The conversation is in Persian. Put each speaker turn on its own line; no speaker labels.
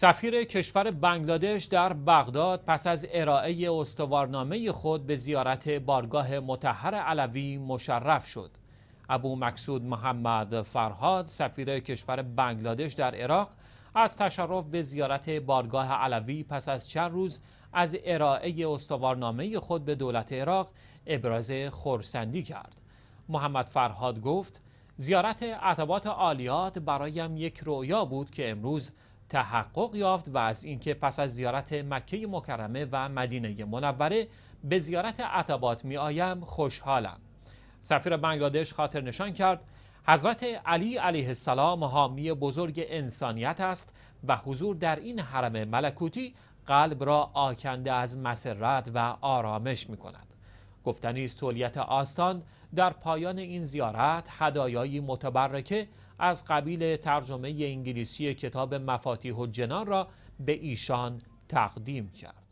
سفیر کشور بنگلادش در بغداد پس از ارائه استوارنامه خود به زیارت بارگاه متحر علوی مشرف شد. ابو مقصود محمد فرهاد سفیر کشور بنگلادش در عراق از تشرف به زیارت بارگاه علوی پس از چند روز از ارائه استوارنامه خود به دولت عراق ابراز خورسندی کرد. محمد فرهاد گفت زیارت عتبات عالیات برایم یک رویا بود که امروز تحقق یافت و از اینکه پس از زیارت مکه مکرمه و مدینه منوره به زیارت عتبات می آیم خوشحالم سفیر بنگلادش خاطر نشان کرد حضرت علی علیه السلام حامی بزرگ انسانیت است و حضور در این حرم ملکوتی قلب را آکنده از مسرت و آرامش می کند گفتنی است تولیت آستان در پایان این زیارت هدایایی متبرکه از قبیل ترجمه انگلیسی کتاب مفاتیح جنان را به ایشان تقدیم کرد